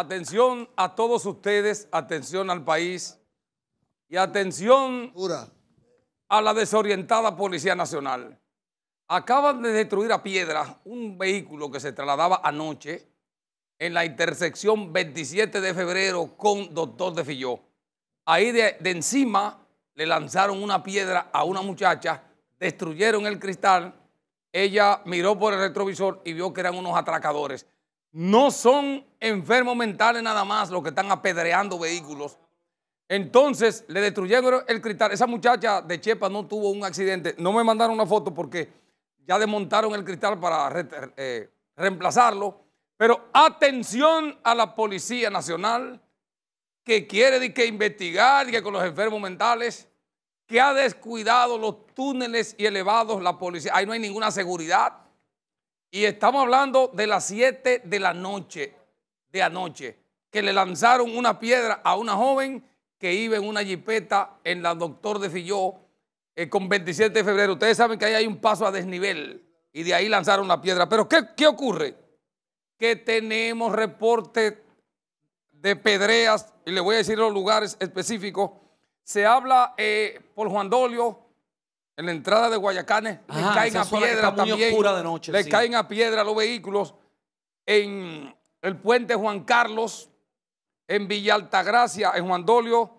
Atención a todos ustedes, atención al país y atención a la desorientada Policía Nacional. Acaban de destruir a Piedra, un vehículo que se trasladaba anoche en la intersección 27 de febrero con Doctor de Filló. Ahí de encima le lanzaron una piedra a una muchacha, destruyeron el cristal, ella miró por el retrovisor y vio que eran unos atracadores. No son enfermos mentales nada más los que están apedreando vehículos. Entonces le destruyeron el cristal. Esa muchacha de Chepa no tuvo un accidente. No me mandaron una foto porque ya desmontaron el cristal para eh, reemplazarlo. Pero atención a la Policía Nacional que quiere que investigar que con los enfermos mentales, que ha descuidado los túneles y elevados la policía. Ahí no hay ninguna seguridad. Y estamos hablando de las 7 de la noche, de anoche, que le lanzaron una piedra a una joven que iba en una jipeta en la Doctor de Filló eh, con 27 de febrero. Ustedes saben que ahí hay un paso a desnivel y de ahí lanzaron la piedra. Pero ¿qué, ocurre? Que tenemos reportes de pedreas, y le voy a decir los lugares específicos. Se habla eh, por Juan Dolio, en la entrada de Guayacanes, le ah, caen a piedra también. De noche, le caen a piedra los vehículos. En el puente Juan Carlos, en Villa Altagracia, en Juan Dolio,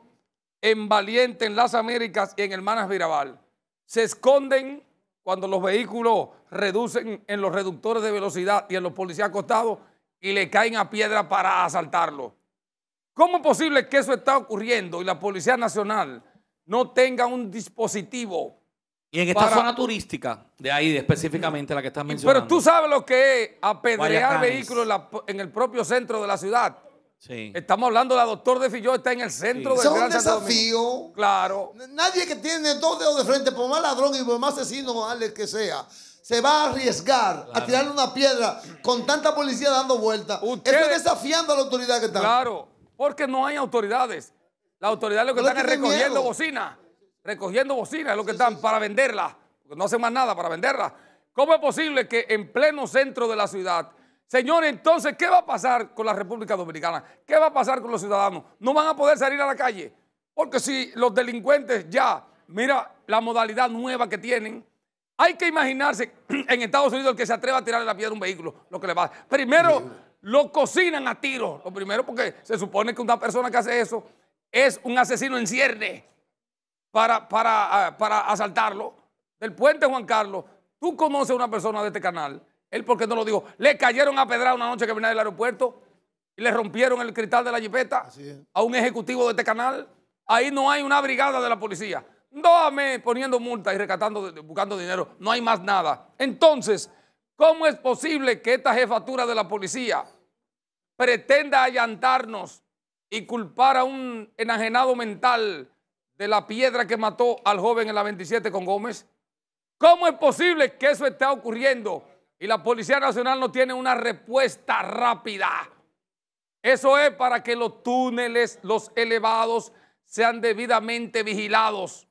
en Valiente, en Las Américas y en Hermanas Viraval. Se esconden cuando los vehículos reducen en los reductores de velocidad y en los policías acostados y le caen a piedra para asaltarlo. ¿Cómo es posible que eso está ocurriendo y la Policía Nacional no tenga un dispositivo y en esta zona turística, de ahí específicamente la que estás mencionando. Pero tú sabes lo que es apedrear vehículos en, el propio centro de la ciudad. Sí. Estamos hablando, de la doctor de Filló está en el centro de la ciudad. Es un desafío. Claro. Nadie que tiene dos dedos de frente, por más ladrón y por más asesino, que sea, se va a arriesgar a tirarle una piedra con tanta policía dando vuelta Usted desafiando a la autoridad que está. Claro, porque no hay autoridades. la autoridad lo que están es recogiendo bocina recogiendo bocinas, lo que están, para venderlas. No hacen más nada para venderlas. ¿Cómo es posible que en pleno centro de la ciudad, Señores entonces, ¿qué va a pasar con la República Dominicana? ¿Qué va a pasar con los ciudadanos? No van a poder salir a la calle. Porque si los delincuentes ya, mira la modalidad nueva que tienen, hay que imaginarse en Estados Unidos el que se atreva a tirarle la piedra a un vehículo, lo que le va. Primero, lo cocinan a tiro Lo primero, porque se supone que una persona que hace eso es un asesino en cierne para, para, ah, para asaltarlo, del puente Juan Carlos, tú conoces a una persona de este canal, él porque no lo dijo, le cayeron a pedra una noche que venía del aeropuerto y le rompieron el cristal de la jipeta a un ejecutivo de este canal. Ahí no hay una brigada de la policía. No me poniendo multas y recatando buscando dinero. No hay más nada. Entonces, ¿cómo es posible que esta jefatura de la policía pretenda allantarnos y culpar a un enajenado mental de la piedra que mató al joven en la 27 con Gómez? ¿Cómo es posible que eso esté ocurriendo y la Policía Nacional no tiene una respuesta rápida? Eso es para que los túneles, los elevados, sean debidamente vigilados.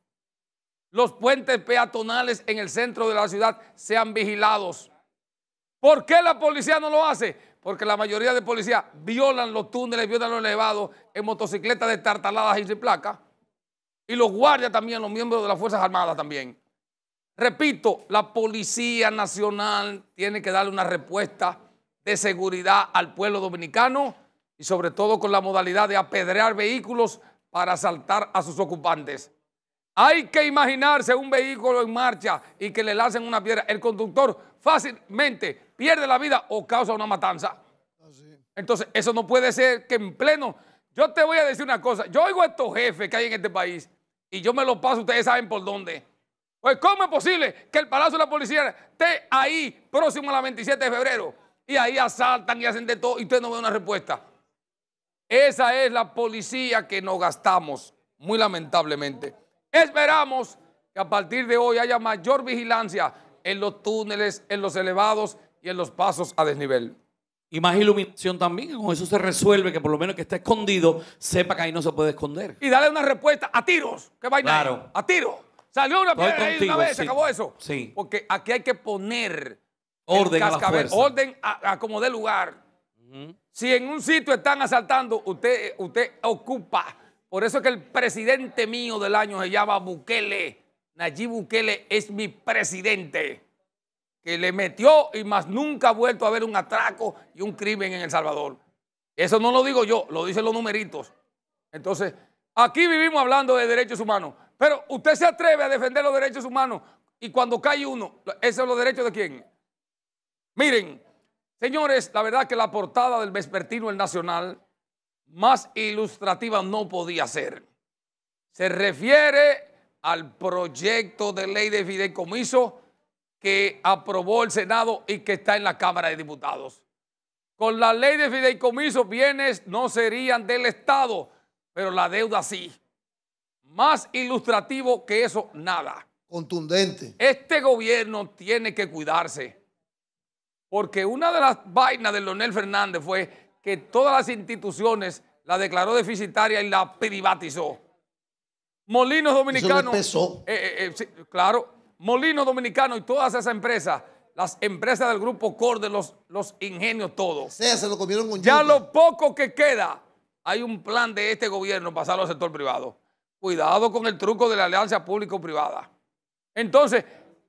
Los puentes peatonales en el centro de la ciudad sean vigilados. ¿Por qué la policía no lo hace? Porque la mayoría de policías violan los túneles, violan los elevados en motocicletas tartaladas y sin placa y los guardias también, los miembros de las Fuerzas Armadas también. Repito, la Policía Nacional tiene que darle una respuesta de seguridad al pueblo dominicano y sobre todo con la modalidad de apedrear vehículos para asaltar a sus ocupantes. Hay que imaginarse un vehículo en marcha y que le lancen una piedra. El conductor fácilmente pierde la vida o causa una matanza. Entonces, eso no puede ser que en pleno... Yo te voy a decir una cosa. Yo oigo a estos jefes que hay en este país y yo me lo paso, ustedes saben por dónde. Pues, ¿cómo es posible que el Palacio de la Policía esté ahí próximo a la 27 de febrero? Y ahí asaltan y hacen de todo y usted no ve una respuesta. Esa es la policía que nos gastamos, muy lamentablemente. Esperamos que a partir de hoy haya mayor vigilancia en los túneles, en los elevados y en los pasos a desnivel y más iluminación también. Con eso se resuelve que por lo menos que esté escondido sepa que ahí no se puede esconder. Y dale una respuesta a tiros. ¿Qué vaina? Claro. A tiros. Salió una piedra una vez, se acabó eso. Sí. Porque aquí hay que poner orden a la orden a, como dé lugar. Si en un sitio están asaltando, usted, usted ocupa. Por eso es que el presidente mío del año se llama Bukele. Nayib Bukele es mi presidente le metió y más nunca ha vuelto a haber un atraco y un crimen en El Salvador. Eso no lo digo yo, lo dicen los numeritos. Entonces, aquí vivimos hablando de derechos humanos, pero usted se atreve a defender los derechos humanos y cuando cae uno, ¿esos son los derechos de quién? Miren, señores, la verdad que la portada del vespertino El Nacional más ilustrativa no podía ser. Se refiere al proyecto de ley de fideicomiso que aprobó el Senado y que está en la Cámara de Diputados. Con la ley de fideicomiso, bienes no serían del Estado, pero la deuda sí. Más ilustrativo que eso, nada. Contundente. Este gobierno tiene que cuidarse, porque una de las vainas de Leonel Fernández fue que todas las instituciones la declaró deficitaria y la privatizó. Molinos Dominicanos. Eso empezó. Eh, eh, eh, claro, Molino Dominicano y todas esas empresas, las empresas del grupo Corde, los, los ingenios todos. lo comieron Ya lo poco que queda, hay un plan de este gobierno pasarlo al sector privado. Cuidado con el truco de la alianza público-privada. Entonces,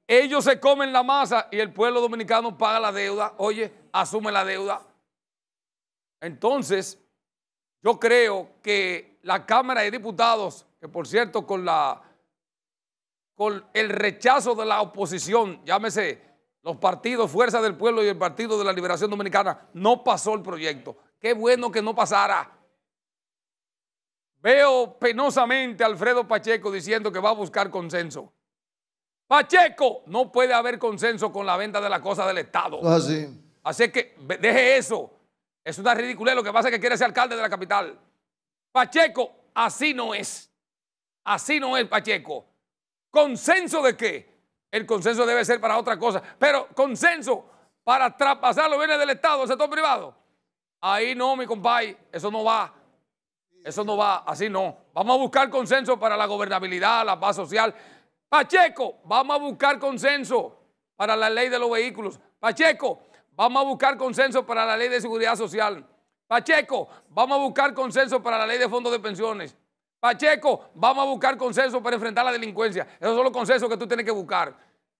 ellos se comen la masa y el pueblo dominicano paga la deuda, oye, asume la deuda. Entonces, yo creo que la Cámara de Diputados, que por cierto con la con el rechazo de la oposición, llámese los partidos Fuerza del Pueblo y el Partido de la Liberación Dominicana, no pasó el proyecto. Qué bueno que no pasara. Veo penosamente a Alfredo Pacheco diciendo que va a buscar consenso. Pacheco, no puede haber consenso con la venta de la cosa del Estado. Así ah, Así que deje eso. Es una ridiculez lo que pasa es que quiere ser alcalde de la capital. Pacheco, así no es. Así no es Pacheco. ¿Consenso de qué? El consenso debe ser para otra cosa. Pero consenso para traspasar los bienes del Estado del sector privado. Ahí no, mi compadre, eso no va. Eso no va, así no. Vamos a buscar consenso para la gobernabilidad, la paz social. Pacheco, vamos a buscar consenso para la ley de los vehículos. Pacheco, vamos a buscar consenso para la ley de seguridad social. Pacheco, vamos a buscar consenso para la ley de fondos de pensiones. Pacheco, vamos a buscar consenso para enfrentar la delincuencia. Esos son los consensos que tú tienes que buscar.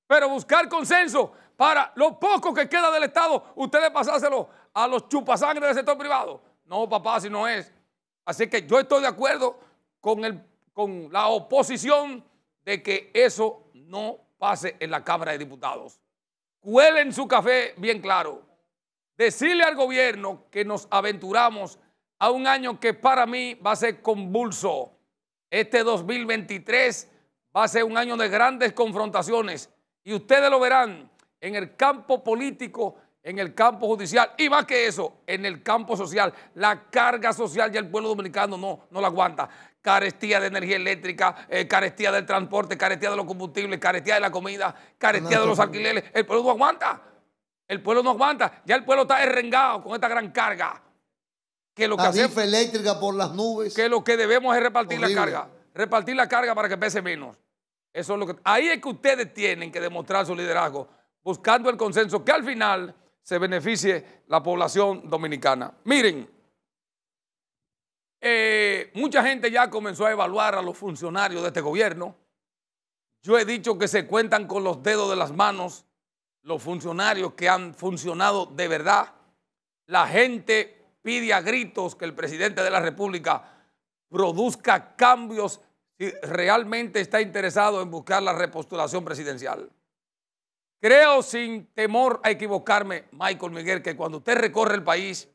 Pero buscar consenso para lo poco que queda del Estado, ustedes pasárselo a los chupasangres del sector privado. No, papá, si no es. Así que yo estoy de acuerdo con, con la oposición de que eso no pase en la Cámara de Diputados. Cuelen su café bien claro. Decirle al gobierno que nos aventuramos a un año que para mí va a ser convulso. Este 2023 va a ser un año de grandes confrontaciones y ustedes lo verán en el campo político, en el campo judicial y más que eso, en el campo social. La carga social ya el pueblo dominicano no, no la aguanta. Carestía de energía eléctrica, eh, carestía del transporte, carestía de los combustibles, carestía de la comida, carestía de los alquileres. El pueblo no aguanta. El pueblo no aguanta. Ya el pueblo está errengado con esta gran carga que lo eléctrica por las nubes. Que lo que debemos es repartir la carga. Repartir la carga para que pese menos. Eso es lo que. Ahí es que ustedes tienen que demostrar su liderazgo, buscando el consenso que al final se beneficie la población dominicana. Miren, eh, mucha gente ya comenzó a evaluar a los funcionarios de este gobierno. Yo he dicho que se cuentan con los dedos de las manos los funcionarios que han funcionado de verdad. La gente pide a gritos que el presidente de la República produzca cambios si realmente está interesado en buscar la repostulación presidencial. Creo sin temor a equivocarme, Michael Miguel, que cuando usted recorre el país,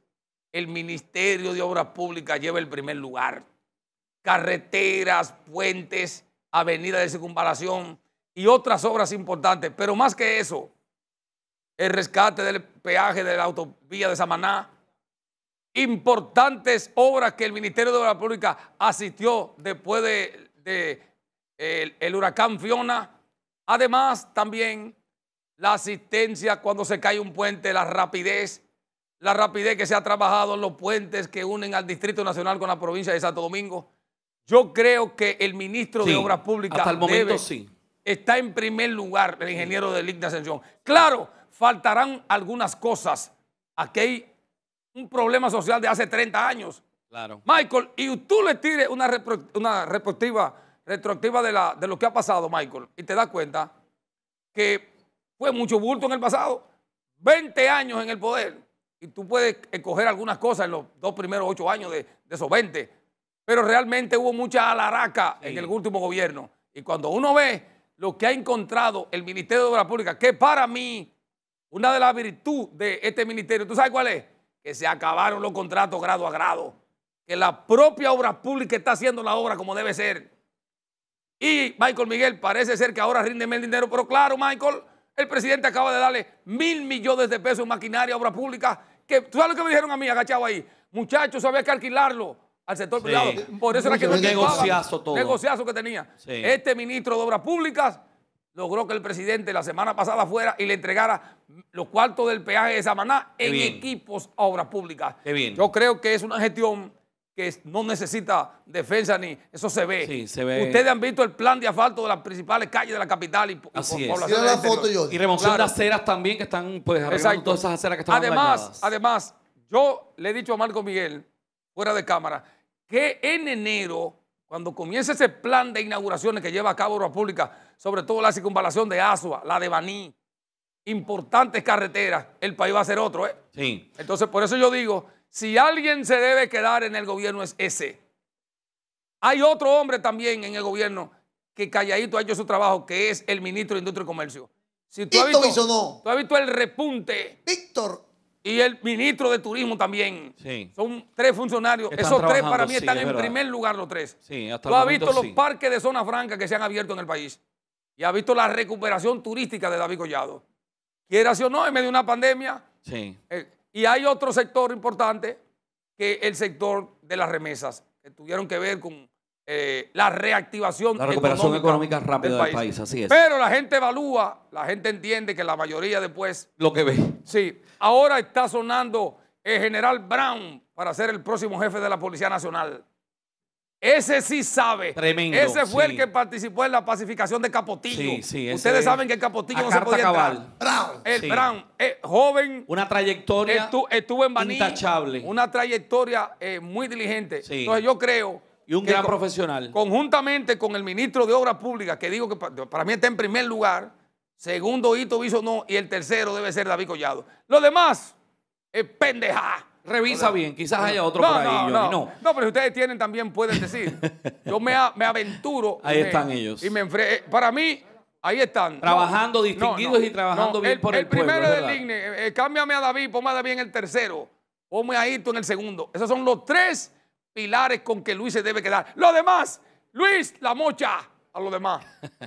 el Ministerio de Obras Públicas lleva el primer lugar. Carreteras, puentes, avenidas de circunvalación y otras obras importantes. Pero más que eso, el rescate del peaje de la autovía de Samaná, importantes obras que el Ministerio de Obras Públicas asistió después de, el, huracán Fiona. Además, también la asistencia cuando se cae un puente, la rapidez, la rapidez que se ha trabajado en los puentes que unen al Distrito Nacional con la provincia de Santo Domingo. Yo creo que el ministro de Obras Públicas está en primer lugar, el ingeniero de Ligna Ascensión. Claro, faltarán algunas cosas. Aquí hay un problema social de hace 30 años. Claro. Michael, y tú le tires una, retroactiva, de, de lo que ha pasado, Michael, y te das cuenta que fue mucho bulto en el pasado, 20 años en el poder, y tú puedes escoger algunas cosas en los dos primeros ocho años de, esos 20, pero realmente hubo mucha alaraca en el último gobierno. Y cuando uno ve lo que ha encontrado el Ministerio de Obras Públicas, que para mí, una de las virtudes de este ministerio, ¿tú sabes cuál es? que se acabaron los contratos grado a grado, que la propia obra pública está haciendo la obra como debe ser. Y Michael Miguel parece ser que ahora rinde el dinero, pero claro, Michael, el presidente acaba de darle mil millones de pesos en maquinaria, obra pública, que tú sabes lo que me dijeron a mí, agachado ahí, muchachos, había que alquilarlo al sector privado. Por eso era que no negociazo todo. Negociazo que tenía. Este ministro de Obras Públicas logró que el presidente la semana pasada fuera y le entregara los cuartos del peaje de Samaná en equipos a obras públicas. Yo creo que es una gestión que no necesita defensa ni eso se ve. Ustedes han visto el plan de asfalto de las principales calles de la capital y, Así y es. Y remoción de aceras también que están pues, todas esas aceras que están Además, además, yo le he dicho a Marco Miguel fuera de cámara que en enero cuando comience ese plan de inauguraciones que lleva a cabo la República, sobre todo la circunvalación de Asua, la de Baní, importantes carreteras, el país va a ser otro, ¿eh? Sí. Entonces, por eso yo digo, si alguien se debe quedar en el gobierno es ese. Hay otro hombre también en el gobierno que calladito ha hecho su trabajo, que es el ministro de Industria y Comercio. Si tú, no. tú has visto el repunte. Víctor y el ministro de Turismo también. Son tres funcionarios. Esos tres para mí están en primer lugar los tres. Sí, visto los parques de zona franca que se han abierto en el país. Y ha visto la recuperación turística de David Collado. Quiera sí o no, en medio de una pandemia. Sí. Eh, y hay otro sector importante que el sector de las remesas, que tuvieron que ver con eh, la reactivación La recuperación económica, rápida del, país. así es. Pero la gente evalúa, la gente entiende que la mayoría después... Lo que ve Sí, ahora está sonando el general Brown para ser el próximo jefe de la Policía Nacional. Ese sí sabe. Tremendo. Ese fue el que participó en la pacificación de Capotillo. Sí, sí, Ustedes saben que Capotillo no se podía entrar. Brown. El Brown, eh, joven. Una trayectoria estuvo en Baní. Intachable. Una trayectoria eh, muy diligente. Entonces yo creo... Y un gran profesional. Conjuntamente con el ministro de Obras Públicas, que digo que para mí está en primer lugar, Segundo hito no. y el tercero debe ser David Collado. Lo demás pendeja. Revisa bien, quizás haya otro no, por ahí. No, pero si ustedes tienen también pueden decir. Yo me, aventuro. Ahí están ellos. Y me eh, Para mí, ahí están. Trabajando distinguidos y trabajando bien por el, pueblo. El primero del IGNE. Eh, eh, cámbiame a David, ponme a David en el tercero. Ponme a Hito en el segundo. Esos son los tres pilares con que Luis se debe quedar. Lo demás, Luis, la mocha a lo demás.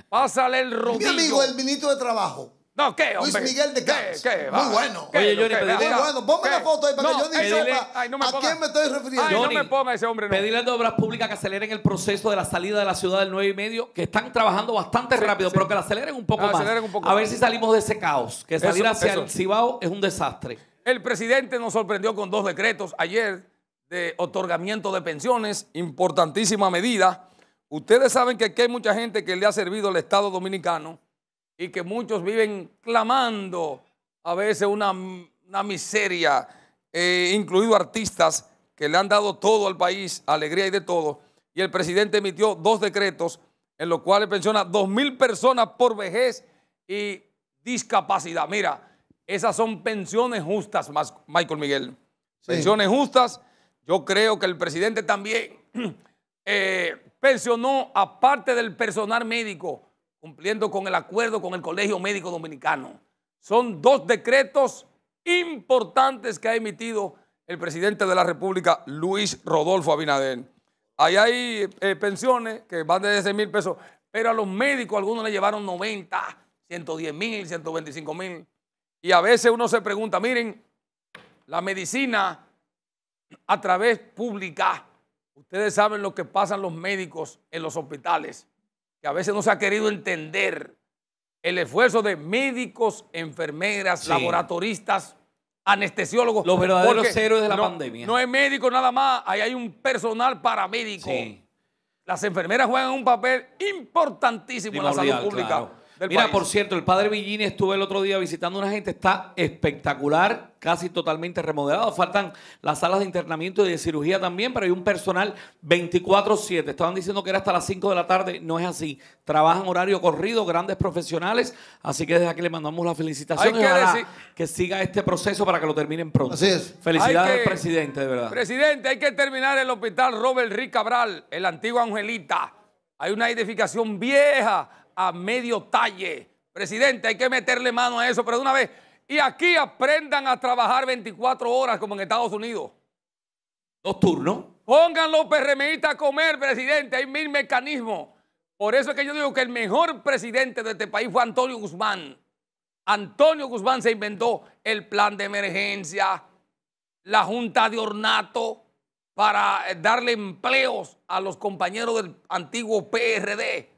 Pásale el rodillo. Mi amigo, el ministro de Trabajo. No, ¿qué, hombre? Luis Miguel de Cáceres... Muy bueno. Oye, Johnny, bueno. la foto ahí para que a quién me estoy refiriendo. Ay, no me ponga ese hombre. No. Pedirle a Obras Públicas que aceleren el proceso de la salida de la ciudad del 9 y medio, que están trabajando bastante rápido, pero que la aceleren un poco ah, más. a ver si salimos de ese caos. Que salir hacia el Cibao es un desastre. El presidente nos sorprendió con dos decretos ayer de otorgamiento de pensiones, importantísima medida Ustedes saben que aquí hay mucha gente que le ha servido al Estado dominicano y que muchos viven clamando a veces una, miseria, eh, incluido artistas que le han dado todo al país, alegría y de todo. Y el presidente emitió dos decretos en los cuales dos 2.000 personas por vejez y discapacidad. Mira, esas son pensiones justas, Michael Miguel. Pensiones justas. Yo creo que el presidente también eh, pensionó a parte del personal médico, cumpliendo con el acuerdo con el Colegio Médico Dominicano. Son dos decretos importantes que ha emitido el presidente de la República, Luis Rodolfo Abinader. Ahí hay eh, pensiones que van de 10 mil pesos, pero a los médicos algunos le llevaron 90, 110 mil, 125 mil. Y a veces uno se pregunta, miren, la medicina a través pública Ustedes saben lo que pasan los médicos en los hospitales, que a veces no se ha querido entender el esfuerzo de médicos, enfermeras, laboratoristas, anestesiólogos. Los verdaderos héroes de la pandemia. No es médico nada más, ahí hay un personal paramédico. Las enfermeras juegan un papel importantísimo en la salud pública. Mira, por cierto, el padre Villini estuve el otro día visitando a una gente, está espectacular, casi totalmente remodelado. Faltan las salas de internamiento y de cirugía también, pero hay un personal 24-7. Estaban diciendo que era hasta las 5 de la tarde, no es así. Trabajan horario corrido, grandes profesionales, así que desde aquí le mandamos las felicitaciones. Que, que, siga este proceso para que lo terminen pronto. Así es. Felicidades al presidente, de verdad. Presidente, hay que terminar el hospital Robert Rick Cabral, el antiguo Angelita. Hay una edificación vieja a medio talle. Presidente, hay que meterle mano a eso, pero de una vez. Y aquí aprendan a trabajar 24 horas como en Estados Unidos. Nocturno. Pónganlo los PRMistas a comer, presidente. Hay mil mecanismos. Por eso es que yo digo que el mejor presidente de este país fue Antonio Guzmán. Antonio Guzmán se inventó el plan de emergencia, la junta de ornato para darle empleos a los compañeros del antiguo PRD.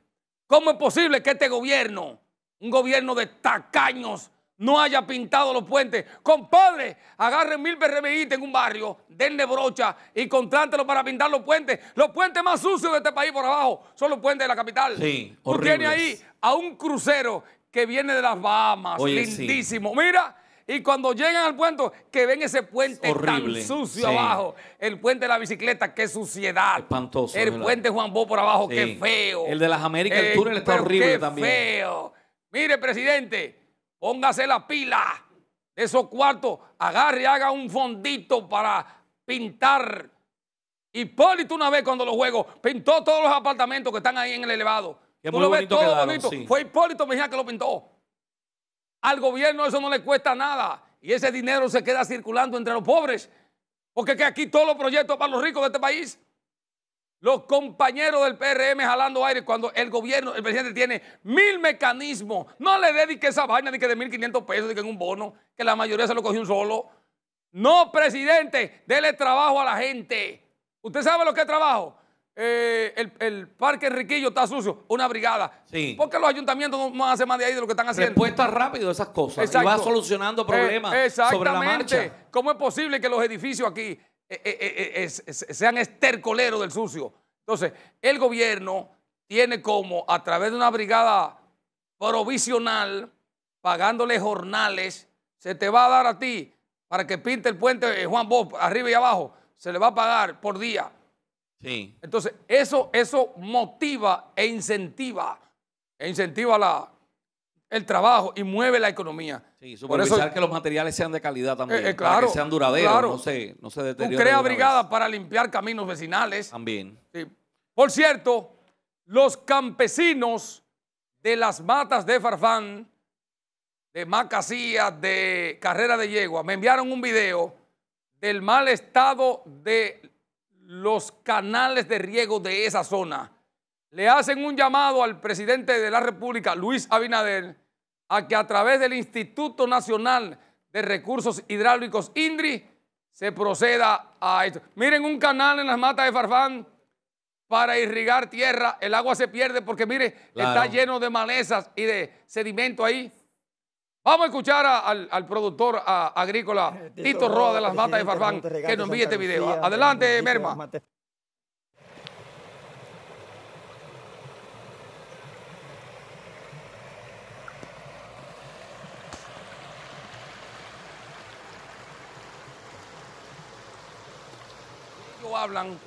¿Cómo es posible que este gobierno, un gobierno de tacaños, no haya pintado los puentes? Compadre, agarren mil PRMistas en un barrio, denle brocha y contrátelo para pintar los puentes. Los puentes más sucios de este país por abajo son los puentes de la capital. Sí, Tú ahí a un crucero que viene de las Bahamas, lindísimo. Mira, y cuando llegan al puente, que ven ese puente tan sucio abajo. El puente de la bicicleta, qué suciedad. Espantoso. El puente Juan Bó por abajo, qué feo. El de las Américas, el, eh, túnel está horrible también. feo. Mire, presidente, póngase la pila esos cuartos. Agarre haga un fondito para pintar. Hipólito una vez cuando lo juego, pintó todos los apartamentos que están ahí en el elevado. Tú lo ves todo bonito. Fue Hipólito Mejía que lo pintó. Al gobierno eso no le cuesta nada y ese dinero se queda circulando entre los pobres. Porque aquí todos los proyectos para los ricos de este país, los compañeros del PRM jalando aire cuando el gobierno, el presidente tiene mil mecanismos. No le dedique esa vaina de que de 1.500 pesos, de que en un bono, que la mayoría se lo cogió un solo. No, presidente, dele trabajo a la gente. ¿Usted sabe lo que es trabajo? Eh, el, parque Enriquillo está sucio, una brigada. Sí. ¿Por qué los ayuntamientos no van a hacer más de ahí de lo que están haciendo? Respuesta rápido esas cosas. Y va solucionando eh, problemas Exactamente sobre la marcha. ¿Cómo es posible que los edificios aquí eh, sean estercoleros del sucio? Entonces, el gobierno tiene como, a través de una brigada provisional, pagándole jornales, se te va a dar a ti para que pinte el puente Juan Bob arriba y abajo, se le va a pagar por día entonces, eso, eso motiva e incentiva, e incentiva el trabajo y mueve la economía. Sí, supervisar Por eso, que los materiales sean de calidad eh, también, eh, que sean duraderos, no se, no Tú brigadas para limpiar caminos vecinales. También. Por cierto, los campesinos de las matas de Farfán, de Macasías, de Carrera de Yegua, me enviaron un video del mal estado de los canales de riego de esa zona. Le hacen un llamado al presidente de la República, Luis Abinader, a que a través del Instituto Nacional de Recursos Hidráulicos, INDRI, se proceda a esto. Miren un canal en las matas de Farfán para irrigar tierra. El agua se pierde porque, mire, está lleno de malezas y de sedimento ahí. Vamos a escuchar al, productor agrícola eh, Tito, Roa de las Matas de Farfán que nos envíe este video. Adelante, Merma. Ellos hablan,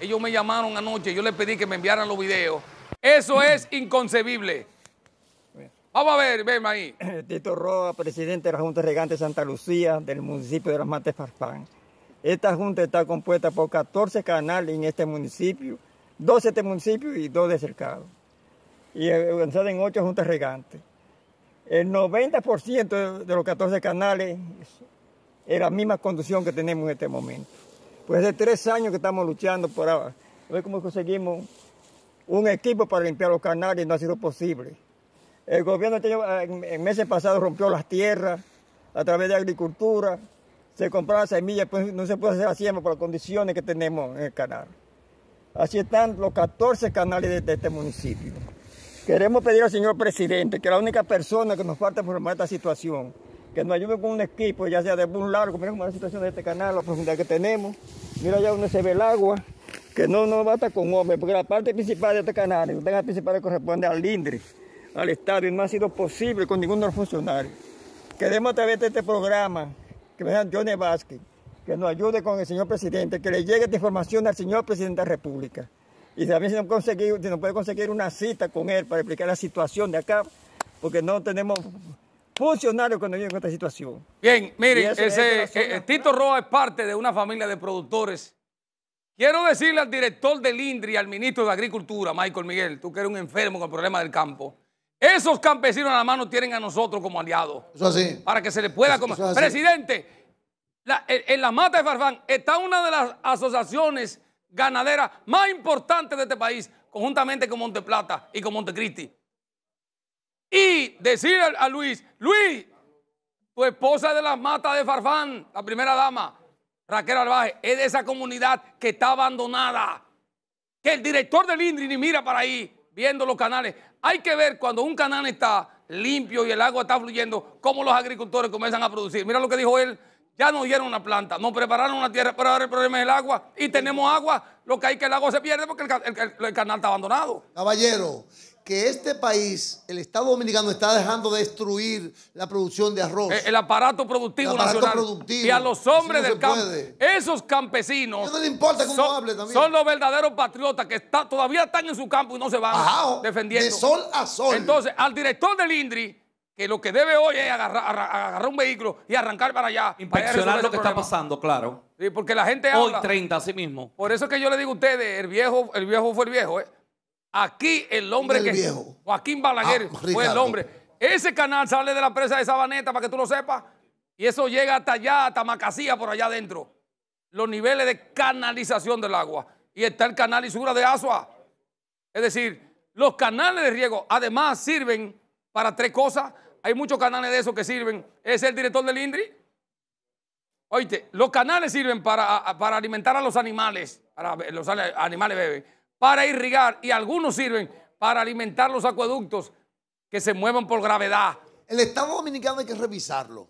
ellos me llamaron anoche, yo les pedí que me enviaran los videos. Eso es inconcebible. Vamos a ver, ven ahí. Eh, Tito Roa, presidente de la Junta Regante de Santa Lucía, del municipio de Las Mates Farpán. Esta junta está compuesta por 14 canales en este municipio, 12 de este municipio y 2 de cercado. Y eh, organizada en 8 juntas regantes. El 90% de los 14 canales es la misma conducción que tenemos en este momento. Pues hace tres años que estamos luchando por ahora. A ver cómo conseguimos un equipo para limpiar los canales, y no ha sido posible. El gobierno este en meses pasados rompió las tierras a través de agricultura, se compraba semillas, pues no se puede hacer así por las condiciones que tenemos en el canal. Así están los 14 canales de, este municipio. Queremos pedir al señor presidente, que la única persona que nos falta formar esta situación, que nos ayude con un equipo, ya sea de un largo, mira la situación de este canal, la profundidad que tenemos, mira allá donde se ve el agua, que no nos basta con hombres, porque la parte principal de este canal, la parte principal corresponde al Lindri al Estado y no ha sido posible con ninguno de los funcionarios. Queremos a través de este programa que me John Johnny Vázquez, que nos ayude con el señor presidente, que le llegue esta información al señor presidente de la República. Y también si nos, conseguir, si puede conseguir una cita con él para explicar la situación de acá, porque no tenemos funcionarios cuando vienen con esta situación. Bien, mire, eh, Tito Roa es parte de una familia de productores. Quiero decirle al director del INDRI, al ministro de Agricultura, Michael Miguel, tú que eres un enfermo con el problema del campo, esos campesinos a la mano tienen a nosotros como aliados. Eso así. Para que se les pueda... Eso, Presidente, en la mata de Farfán está una de las asociaciones ganaderas más importantes de este país, conjuntamente con Monteplata y con Montecristi. Y decir a Luis, Luis, tu esposa de las matas de Farfán, la primera dama, Raquel Albaje, es de esa comunidad que está abandonada. Que el director del INDRI ni mira para ahí viendo los canales. Hay que ver cuando un canal está limpio y el agua está fluyendo, cómo los agricultores comienzan a producir. Mira lo que dijo él, ya nos dieron una planta, nos prepararon una tierra, pero ahora el problema es el agua y tenemos agua. Lo que hay que el agua se pierde porque el canal está abandonado. Caballero, que este país, el Estado Dominicano, está dejando de destruir la producción de arroz. Eh, el, aparato productivo el nacional. Y a los hombres del campo, esos campesinos. No importa son, también. Son los verdaderos patriotas que está, todavía están en su campo y no se van defendiendo. De sol a sol. Entonces, al director del INDRI, que lo que debe hoy es agarrar, un vehículo y arrancar para allá. Inspeccionar lo que está pasando, claro. Sí, porque la gente hoy habla. Hoy 30, así mismo. Por eso es que yo le digo a ustedes, el viejo, el viejo fue el viejo, ¿eh? Aquí el hombre que. Joaquín Balaguer ah, fue el hombre. Ese canal sale de la presa de Sabaneta, para que tú lo sepas. Y eso llega hasta allá, hasta Macasía, por allá adentro. Los niveles de canalización del agua. Y está el canal Isura de Asua. Es decir, los canales de riego además sirven para tres cosas. Hay muchos canales de esos que sirven. Es el director del INDRI. Oíste, los canales sirven para, alimentar a los animales. Para, los animales beben para irrigar y algunos sirven para alimentar los acueductos que se muevan por gravedad. El Estado Dominicano hay que revisarlo.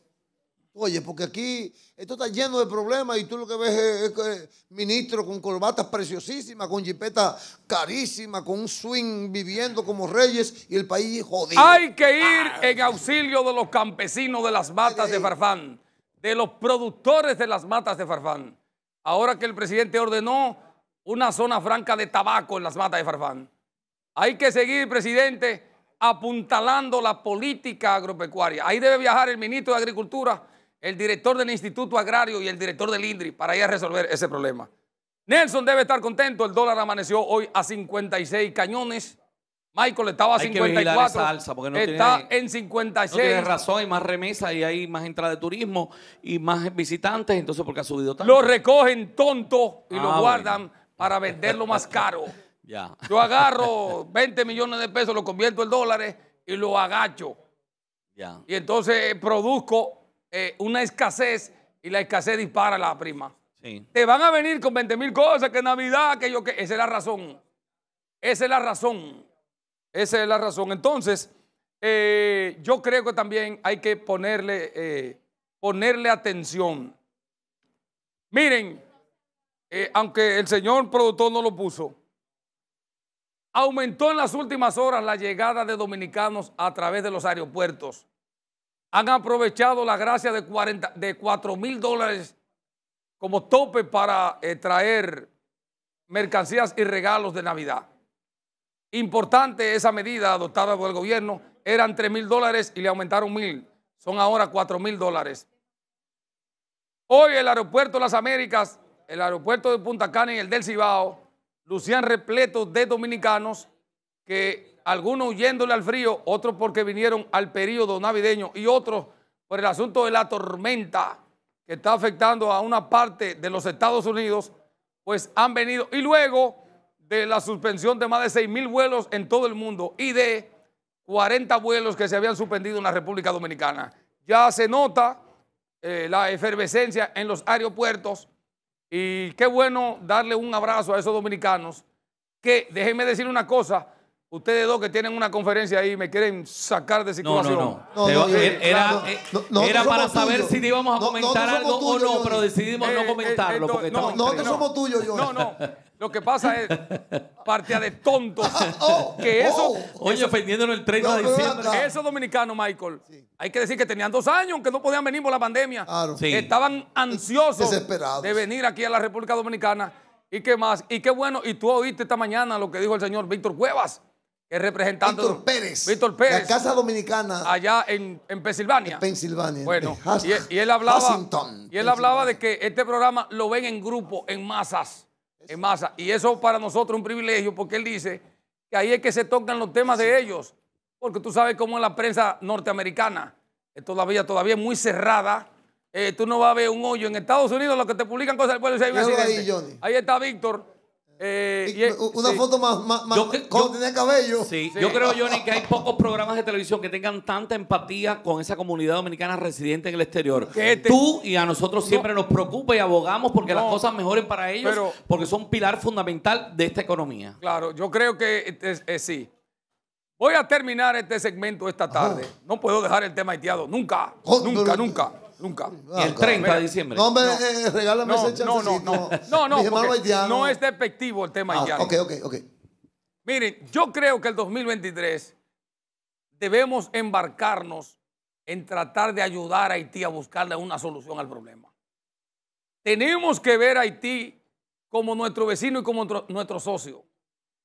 Oye, porque aquí esto está lleno de problemas y tú lo que ves es, que ministro con colbatas preciosísimas, con jipetas carísimas, con un swing viviendo como reyes y el país jodido. Hay que ah. ir en auxilio de los campesinos de las matas de Farfán, de los productores de las matas de Farfán. Ahora que el presidente ordenó una zona franca de tabaco en las matas de Farfán. Hay que seguir, presidente, apuntalando la política agropecuaria. Ahí debe viajar el ministro de Agricultura, el director del Instituto Agrario y el director del INDRI para ir a resolver ese problema. Nelson debe estar contento, el dólar amaneció hoy a 56 cañones. Michael estaba a 54. está en 56. No tiene razón, hay más remesas y hay más entrada de turismo y más visitantes, entonces porque ha subido tanto. Lo recogen tonto y lo ah, guardan para venderlo más caro. ya. Yo agarro 20 millones de pesos, lo convierto en dólares y lo agacho. Y entonces eh, produzco eh, una escasez y la escasez dispara la prima. Sí. Te van a venir con 20 mil cosas, que Navidad, que yo, que... Esa es la razón. Esa es la razón. Esa es la razón. Entonces, eh, yo creo que también hay que ponerle, ponerle atención. Miren, eh, aunque el señor productor no lo puso, aumentó en las últimas horas la llegada de dominicanos a través de los aeropuertos. Han aprovechado la gracia de, 40, de 4 mil dólares como tope para eh, traer mercancías y regalos de Navidad. Importante esa medida adoptada por el gobierno. Eran 3 mil dólares y le aumentaron mil. Son ahora 4 mil dólares. Hoy el aeropuerto las Américas el aeropuerto de Punta Cana y el del Cibao lucían repletos de dominicanos que algunos huyéndole al frío, otros porque vinieron al periodo navideño y otros por el asunto de la tormenta que está afectando a una parte de los Estados Unidos, pues han venido. Y luego de la suspensión de más de 6 mil vuelos en todo el mundo y de 40 vuelos que se habían suspendido en la República Dominicana. Ya se nota eh, la efervescencia en los aeropuertos y qué bueno darle un abrazo a esos dominicanos que, déjenme decir una cosa, Ustedes dos que tienen una conferencia ahí me quieren sacar de situación. No, no, no. era, eh, para saber si íbamos a comentar algo o no, pero decidimos no eh, eh, comentarlo. no, no, no somos tuyos, yo. No, no. Lo que pasa es, partida de tontos, ah, ah, oh, que oh. eso... oye, ofendiéndonos el 30 de diciembre. Esos dominicano, Michael, hay que decir que tenían dos años, aunque no podían venir por la pandemia. Claro. Estaban ansiosos de venir aquí a la República Dominicana. ¿Y qué más? ¿Y qué bueno? Y tú oíste esta mañana lo que dijo el señor Víctor Cuevas es representando. Víctor Pérez. La Casa Dominicana. Allá en, en Pensilvania. Bueno, y, él hablaba. y él hablaba de que este programa lo ven en grupo, en masas. En masa. Y eso para nosotros es un privilegio porque él dice que ahí es que se tocan los temas de ellos. Porque tú sabes cómo es la prensa norteamericana. Es todavía, todavía muy cerrada. Eh, tú no vas a ver un hoyo. En Estados Unidos lo que te publican cosas del pueblo. Si hay ahí está Víctor eh, una foto más, más, más cabello. Sí. yo creo, Johnny, que hay pocos programas de televisión que tengan tanta empatía con esa comunidad dominicana residente en el exterior. Este- Tú y a nosotros siempre nos preocupa y abogamos porque las cosas mejoren para ellos, porque son pilar fundamental de esta economía. Claro, yo creo que eh, eh, sí. Voy a terminar este segmento esta tarde. No puedo dejar el tema haitiado. Nunca, nunca, nunca. Nunca. Ah, el 30 de diciembre. No, hombre, eh, eh, regálame ese chancecito. No, no, no. No, no, no es despectivo el tema ah, haitiano. Ok, ok, ok. Miren, yo creo que el 2023 debemos embarcarnos en tratar de ayudar a Haití a buscarle una solución al problema. Tenemos que ver a Haití como nuestro vecino y como nuestro, socio.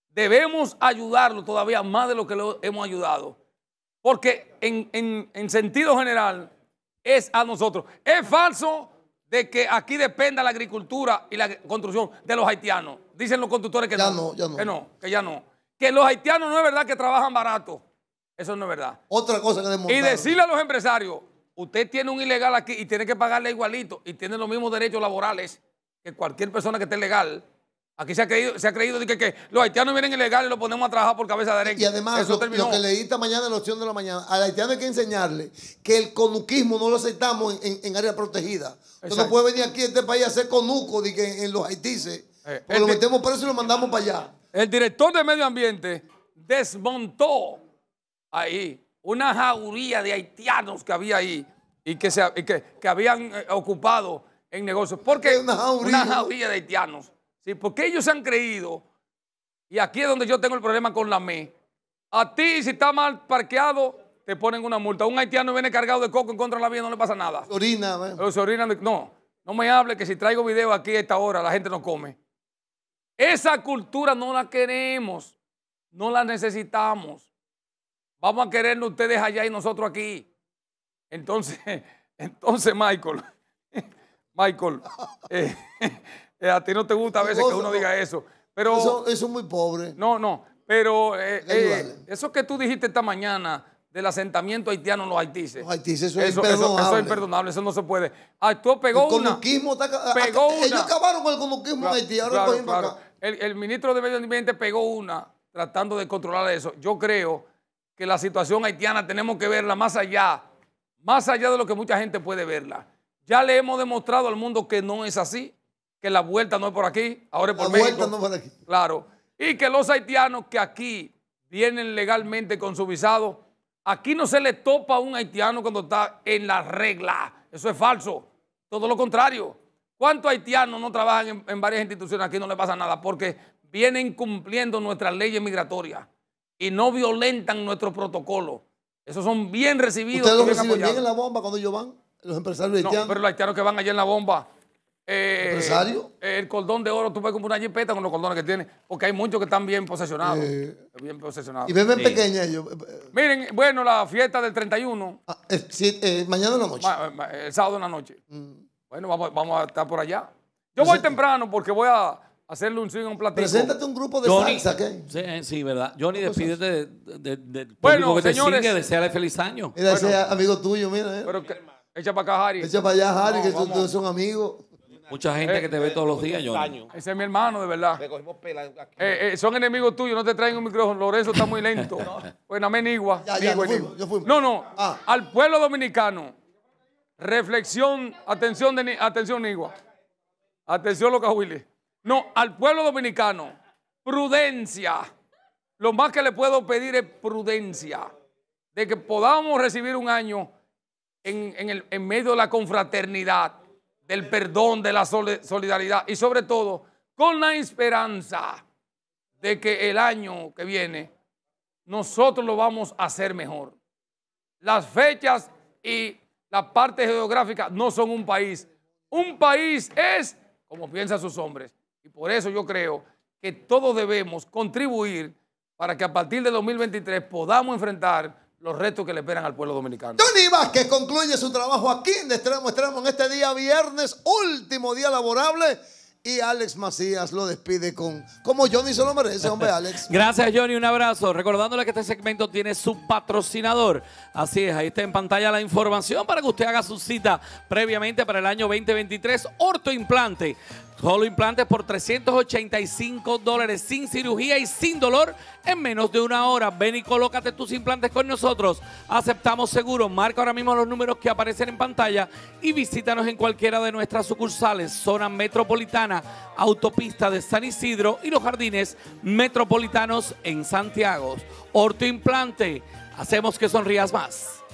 Debemos ayudarlo todavía más de lo que lo hemos ayudado. Porque en sentido general, es a nosotros. Es falso de que aquí dependa la agricultura y la construcción de los haitianos. Dicen los constructores que ya no, Que no, que ya no. Que los haitianos no es verdad que trabajan barato. Eso no es verdad. Otra cosa que Y decirle a los empresarios, usted tiene un ilegal aquí y tiene que pagarle igualito y tiene los mismos derechos laborales que cualquier persona que esté legal. Aquí se ha creído, se ha creído que, los haitianos vienen ilegales y los ponemos a trabajar por cabeza derecha. Y además, lo, que leí esta mañana en la opción de la mañana, al haitiano hay que enseñarle que el conuquismo no lo aceptamos en, áreas protegidas. área protegida. no puede venir aquí a este país a hacer conuco de que en los haitises. Eh, lo metemos eso y lo mandamos para allá. El director de medio ambiente desmontó ahí una jauría de haitianos que había ahí y que, se, habían eh, ocupado en negocios. Porque qué? una jauría de haitianos Sí, porque ellos han creído, y aquí es donde yo tengo el problema con la ME. A ti, si está mal parqueado, te ponen una multa. Un haitiano viene cargado de coco en contra de la vía, no le pasa nada. Orina, ¿verdad? Se orina, no. No me hable que si traigo video aquí a esta hora, la gente no come. Esa cultura no la queremos, no la necesitamos. Vamos a querernos ustedes allá y nosotros aquí. Entonces, entonces, Michael, Michael, eh, eh, a ti no te gusta a veces que uno diga eso. Pero, eso, es muy pobre. No, no. Pero eh, eh, eso que tú dijiste esta mañana del asentamiento haitiano en los haitises. eso, es imperdonable. Eso, no se puede. Ah, pegó el una. Está, ellos acabaron con el comunismo en Haití, el ministro de Medio Ambiente pegó una tratando de controlar eso. Yo creo que la situación haitiana tenemos que verla más allá, más allá de lo que mucha gente puede verla. Ya le hemos demostrado al mundo que no es así que la vuelta no es por aquí, ahora es por medio La vuelta no es por aquí. Claro. Y que los haitianos que aquí vienen legalmente con su visado, aquí no se le topa a un haitiano cuando está en la regla. Eso es falso. Todo lo contrario. ¿Cuántos haitianos no trabajan en, varias instituciones? Aquí no le pasa nada porque vienen cumpliendo nuestras leyes migratorias y no violentan nuestro protocolo. Esos son bien recibidos. ¿Ustedes los en la bomba cuando ellos van? Los empresarios haitianos. No, pero los haitianos que van allá en la bomba eh, El cordón de oro, tú ves comprar una jipeta con los cordones que tiene, porque hay muchos que están bien posesionados. Eh, bien posesionados. ¿Y beben sí. pequeña ellos? Eh, eh. Miren, bueno, la fiesta del 31. Ah, eh, mañana en la noche. el sábado en la noche. Mm. Bueno, vamos, vamos, a estar por allá. Yo voy temprano porque voy a hacerle un swing a un platito. Preséntate un grupo de Johnny, salsa, ¿qué? Sí, sí, verdad. Johnny, despídete de, bueno, que señores, te deseale feliz año. Mira, amigo tuyo, mira. Pero echa para acá, Harry. Echa para allá, Harry, que son amigos. Mucha gente que te ve eh, todos los días, yo. Ese es mi hermano, de verdad. Eh, eh, son enemigos tuyos, no te traen un micrófono. Lorenzo está muy lento. bueno, pues menigua. No, no. Ah. Al pueblo dominicano. Reflexión, atención, de, atención, Nigua. Atención, loca No, al pueblo dominicano, prudencia. Lo más que le puedo pedir es prudencia. De que podamos recibir un año en, en medio de la confraternidad del perdón, de la solidaridad y sobre todo con la esperanza de que el año que viene nosotros lo vamos a hacer mejor. Las fechas y la parte geográfica no son un país. Un país es como piensan sus hombres. Y por eso yo creo que todos debemos contribuir para que a partir de 2023 podamos enfrentar los retos que le esperan al pueblo dominicano. Tony Vázquez concluye su trabajo aquí en en este día viernes, último día laborable. Y Alex Macías lo despide con. Como Johnny se lo merece, hombre, Alex. Gracias, Johnny. Un abrazo. Recordándole que este segmento tiene su patrocinador. Así es, ahí está en pantalla la información para que usted haga su cita previamente para el año 2023. Orto Implante Solo implantes por 385 dólares sin cirugía y sin dolor en menos de una hora. Ven y colócate tus implantes con nosotros. Aceptamos seguro. Marca ahora mismo los números que aparecen en pantalla y visítanos en cualquiera de nuestras sucursales. Zona Metropolitana, Autopista de San Isidro y los Jardines Metropolitanos en Santiago. Orto Implante. Hacemos que sonrías más.